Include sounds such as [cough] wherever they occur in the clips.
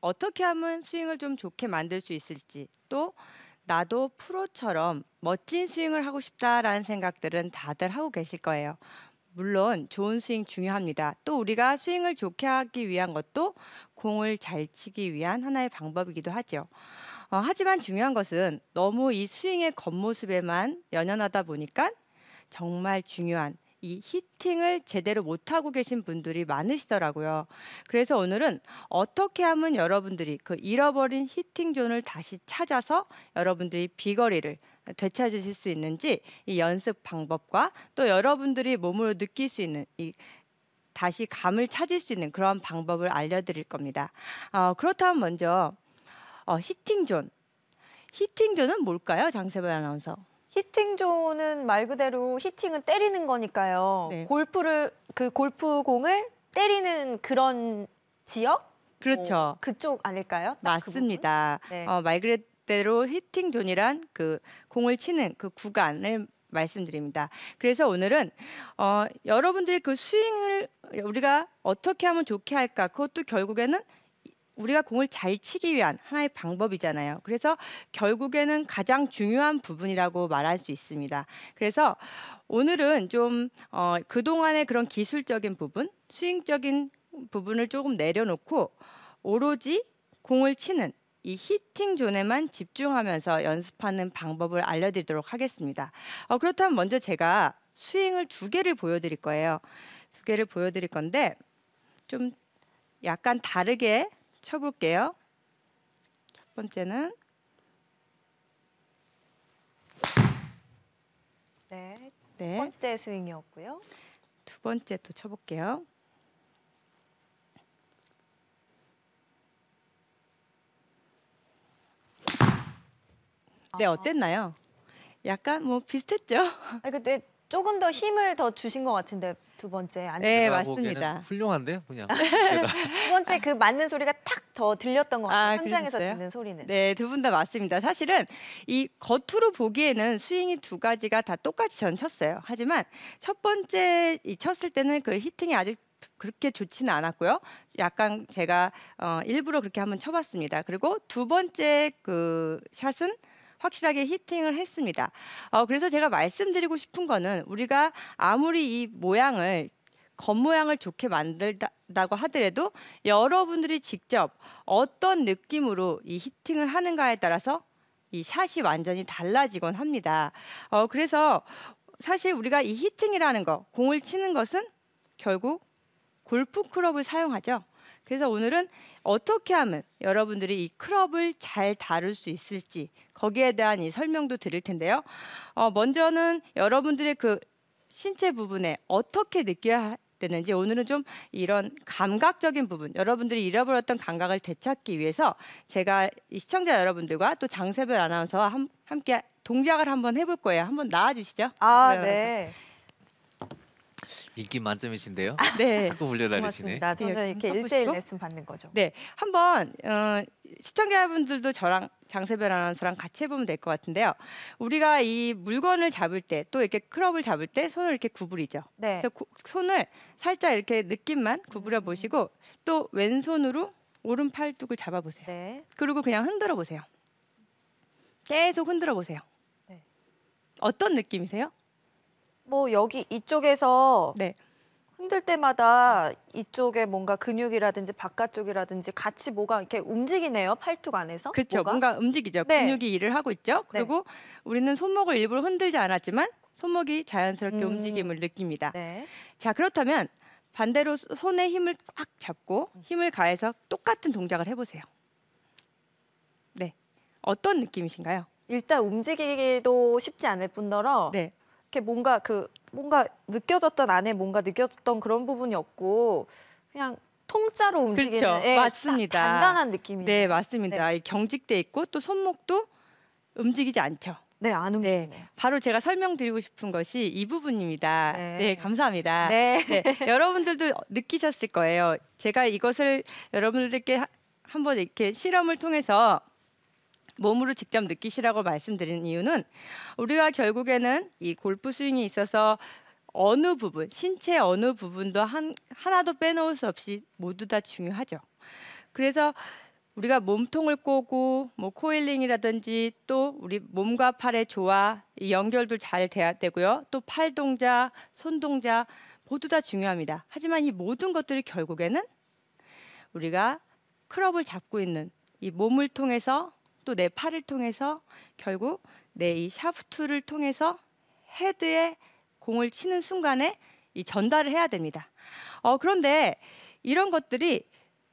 어떻게 하면 스윙을 좀 좋게 만들 수 있을지 또 나도 프로처럼 멋진 스윙을 하고 싶다라는 생각들은 다들 하고 계실 거예요. 물론 좋은 스윙 중요합니다. 또 우리가 스윙을 좋게 하기 위한 것도 공을 잘 치기 위한 하나의 방법이기도 하죠. 어, 하지만 중요한 것은 너무 이 스윙의 겉모습에만 연연하다 보니까 정말 중요한 이 히팅을 제대로 못하고 계신 분들이 많으시더라고요. 그래서 오늘은 어떻게 하면 여러분들이 그 잃어버린 히팅 존을 다시 찾아서 여러분들이 비거리를 되찾으실 수 있는지 이 연습 방법과 또 여러분들이 몸으로 느낄 수 있는 이 다시 감을 찾을 수 있는 그런 방법을 알려드릴 겁니다. 어, 그렇다면 먼저 어, 히팅 존. 히팅 존은 뭘까요? 장세반 아나운서. 히팅존은 말 그대로 히팅은 때리는 거니까요. 네. 골프를 그 골프공을 때리는 그런 지역? 그렇죠. 뭐 그쪽 아닐까요? 그 맞습니다. 그 네. 어, 말 그대로 히팅존이란 그 공을 치는 그 구간을 말씀드립니다. 그래서 오늘은 어, 여러분들이 그 스윙을 우리가 어떻게 하면 좋게 할까 그것도 결국에는 우리가 공을 잘 치기 위한 하나의 방법이잖아요. 그래서 결국에는 가장 중요한 부분이라고 말할 수 있습니다. 그래서 오늘은 좀 어, 그동안의 그런 기술적인 부분, 스윙적인 부분을 조금 내려놓고 오로지 공을 치는 이 히팅 존에만 집중하면서 연습하는 방법을 알려드리도록 하겠습니다. 어, 그렇다면 먼저 제가 스윙을 두 개를 보여드릴 거예요. 두 개를 보여드릴 건데 좀 약간 다르게 쳐볼게요. 첫 번째는 네, 네. 첫 번째 스윙이었고요. 두 번째 또 쳐볼게요. 네, 아. 어땠나요? 약간 뭐 비슷했죠? 아니, 근데 조금 더 힘을 더 주신 것 같은데 두 번째 안니네 맞습니다. 훌륭한데요, 그냥. [laughs] 네, 네. 두 번째 그 맞는 소리가 더 들렸던 것 같아요. 아, 현장에서 그러셨어요? 듣는 소리는. 네, 두 분 다 맞습니다. 사실은 이 겉으로 보기에는 스윙이 두 가지가 다 똑같이 전 쳤어요. 하지만 첫 번째 이 쳤을 때는 그 히팅이 아주 그렇게 좋지는 않았고요. 약간 제가 어, 일부러 그렇게 한번 쳐봤습니다. 그리고 두 번째 그 샷은 확실하게 히팅을 했습니다. 어, 그래서 제가 말씀드리고 싶은 거는 우리가 아무리 이 모양을 겉모양을 좋게 만들다고 하더라도 여러분들이 직접 어떤 느낌으로 이 히팅을 하는가에 따라서 이 샷이 완전히 달라지곤 합니다. 어, 그래서 사실 우리가 이 히팅이라는 거, 공을 치는 것은 결국 골프 클럽을 사용하죠. 그래서 오늘은 어떻게 하면 여러분들이 이 클럽을 잘 다룰 수 있을지 거기에 대한 이 설명도 드릴 텐데요. 어, 먼저는 여러분들의 그 신체 부분에 어떻게 느껴야 되는지 오늘은 좀 이런 감각적인 부분 여러분들이 잃어버렸던 감각을 되찾기 위해서 제가 시청자 여러분들과 또 장세별 아나운서와 함, 께 동작을 한번 해볼 거예요. 한번 나와주시죠. 아, 여러분. 네. 네. 인기 만점이신데요? 아, 네. [laughs] 자꾸 불려다니시네. 고맙습 저는 네, 이렇게 일대 일 레슨 받는 거죠. 네, 한번 어, 시청자분들도 저랑 장세별 아나운서랑 같이 해보면 될 것 같은데요. 우리가 이 물건을 잡을 때 또 이렇게 크럽을 잡을 때 손을 이렇게 구부리죠. 네. 그래서 고- 손을 살짝 이렇게 느낌만 구부려 보시고 또 왼손으로 오른 팔뚝을 잡아보세요. 네. 그리고 그냥 흔들어 보세요. 계속 흔들어 보세요. 네. 어떤 느낌이세요? 뭐 여기 이쪽에서 네. 흔들 때마다 이쪽에 뭔가 근육이라든지 바깥쪽이라든지 같이 뭐가 이렇게 움직이네요 팔뚝 안에서 그렇죠 뭔가 움직이죠 네. 근육이 일을 하고 있죠 네. 그리고 네. 우리는 손목을 일부러 흔들지 않았지만 손목이 자연스럽게 음. 움직임을 느낍니다 네. 자 그렇다면 반대로 손에 힘을 꽉 잡고 힘을 가해서 똑같은 동작을 해보세요 네 어떤 느낌이신가요? 일단 움직이기도 쉽지 않을 뿐더러 네. 이렇게 뭔가 그 뭔가 느껴졌던 안에 뭔가 느껴졌던 그런 부분이 없고 그냥 통짜로 움직이는 그렇죠. 예, 맞습니다. 단단한 느낌이 네 맞습니다. 네. 경직돼 있고 또 손목도 움직이지 않죠. 네, 안 네. 움직이네요. 네, 바로 제가 설명드리고 싶은 것이 이 부분입니다. 네, 네 감사합니다. 네. 네. 여러분들도 느끼셨을 거예요. 제가 이것을 여러분들께 한번 이렇게 실험을 통해서 몸으로 직접 느끼시라고 말씀드린 이유는 우리가 결국에는 이 골프 스윙에 있어서 어느 부분, 신체 어느 부분도 한, 하나도 빼놓을 수 없이 모두 다 중요하죠. 그래서 우리가 몸통을 꼬고 뭐 코일링이라든지 또 우리 몸과 팔의 조화 연결도 잘 돼야 되고요. 또 팔동자손동자 모두 다 중요합니다. 하지만 이 모든 것들이 결국에는 우리가 클럽을 잡고 있는 이 몸을 통해서 또내 팔을 통해서 결국 내 이 샤프트를 통해서 헤드에 공을 치는 순간에 이 전달을 해야 됩니다. 어, 그런데 이런 것들이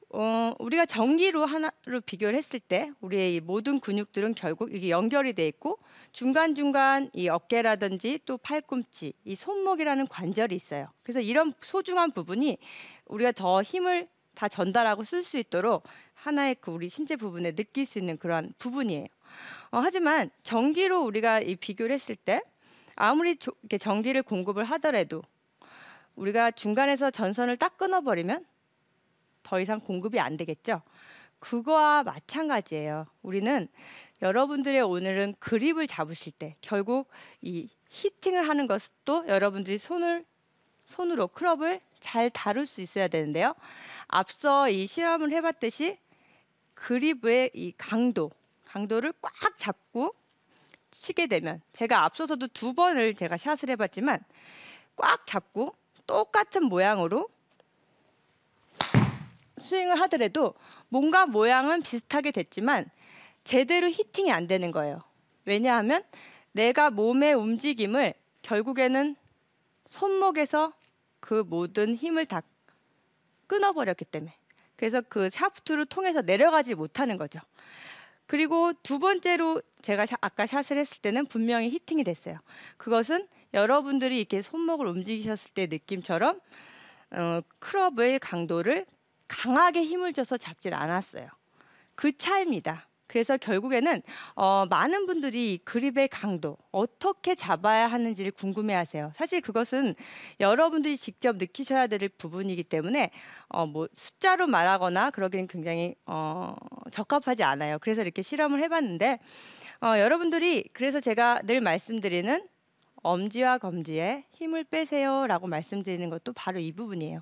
어, 우리가 전기로 하나로 비교를 했을 때 우리의 이 모든 근육들은 결국 이게 연결이 돼 있고 중간중간 이 어깨라든지 또 팔꿈치, 이 손목이라는 관절이 있어요. 그래서 이런 소중한 부분이 우리가 더 힘을 다 전달하고 쓸 수 있도록 하나의 그 우리 신체 부분에 느낄 수 있는 그런 부분이에요. 어, 하지만 전기로 우리가 이 비교를 했을 때 아무리 조, 이렇게 전기를 공급을 하더라도 우리가 중간에서 전선을 딱 끊어버리면 더 이상 공급이 안 되겠죠. 그거와 마찬가지예요. 우리는 여러분들의 오늘은 그립을 잡으실 때 결국 이 히팅을 하는 것도 여러분들이 손을 손으로 클럽을잘 다룰 수 있어야 되는데요. 앞서 이 실험을 해봤듯이 그립의 이 강도, 강도를 꽉 잡고 치게 되면 제가 앞서서도 두 번을 제가 샷을 해봤지만 꽉 잡고 똑같은 모양으로 스윙을 하더라도 뭔가 모양은 비슷하게 됐지만 제대로 히팅이 안 되는 거예요. 왜냐하면 내가 몸의 움직임을 결국에는 손목에서 그 모든 힘을 다 끊어버렸기 때문에 그래서 그 샤프트를 통해서 내려가지 못하는 거죠. 그리고 두 번째로 제가 샤, 아까 샷을 했을 때는 분명히 히팅이 됐어요. 그것은 여러분들이 이렇게 손목을 움직이셨을 때 느낌처럼 어, 클럽의 강도를 강하게 힘을 줘서 잡진 않았어요. 그차입니다 그래서 결국에는 어, 많은 분들이 이 그립의 강도 어떻게 잡아야 하는지를 궁금해하세요. 사실 그것은 여러분들이 직접 느끼셔야 될 부분이기 때문에 어, 뭐 숫자로 말하거나 그러기는 굉장히 어, 적합하지 않아요. 그래서 이렇게 실험을 해봤는데 어, 여러분들이 그래서 제가 늘 말씀드리는 엄지와 검지에 힘을 빼세요라고 말씀드리는 것도 바로 이 부분이에요.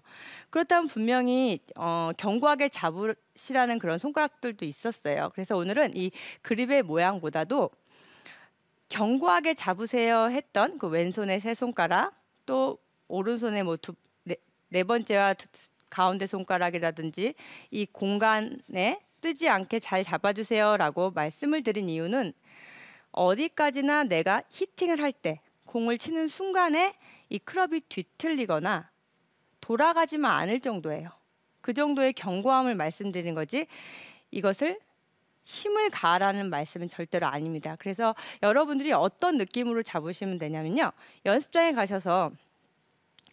그렇다면 분명히 어, 견고하게 잡으시라는 그런 손가락들도 있었어요. 그래서 오늘은 이 그립의 모양보다도 견고하게 잡으세요 했던 그 왼손의 세 손가락 또 오른손의 뭐 두 네, 네 번째와 두, 가운데 손가락이라든지 이 공간에 뜨지 않게 잘 잡아주세요라고 말씀을 드린 이유는 어디까지나 내가 히팅을 할때 공을 치는 순간에 이 클럽이 뒤틀리거나 돌아가지만 않을 정도예요. 그 정도의 견고함을 말씀드리는 거지 이것을 힘을 가라는 하 말씀은 절대로 아닙니다. 그래서 여러분들이 어떤 느낌으로 잡으시면 되냐면요. 연습장에 가셔서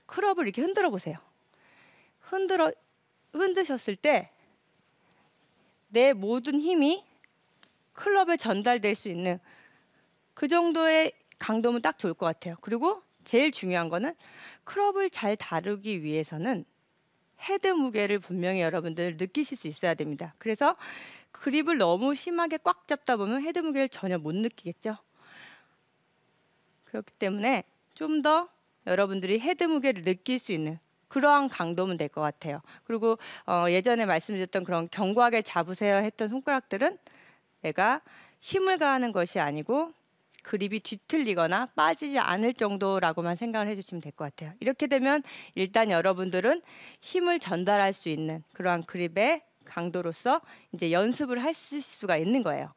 클럽을 이렇게 흔들어 보세요. 흔들어 흔드셨을 때 내 모든 힘이 클럽에 전달될 수 있는 그 정도의 강도면 딱 좋을 것 같아요. 그리고 제일 중요한 거는 크롭을 잘 다루기 위해서는 헤드 무게를 분명히 여러분들 느끼실 수 있어야 됩니다. 그래서 그립을 너무 심하게 꽉 잡다 보면 헤드 무게를 전혀 못 느끼겠죠. 그렇기 때문에 좀 더 여러분들이 헤드 무게를 느낄 수 있는 그러한 강도면 될 것 같아요. 그리고 어, 예전에 말씀드렸던 그런 견고하게 잡으세요 했던 손가락들은 내가 힘을 가하는 것이 아니고 그립이 뒤틀리거나 빠지지 않을 정도라고만 생각을 해주시면 될 것 같아요. 이렇게 되면 일단 여러분들은 힘을 전달할 수 있는 그러한 그립의 강도로서 이제 연습을 하실 수가 있는 거예요.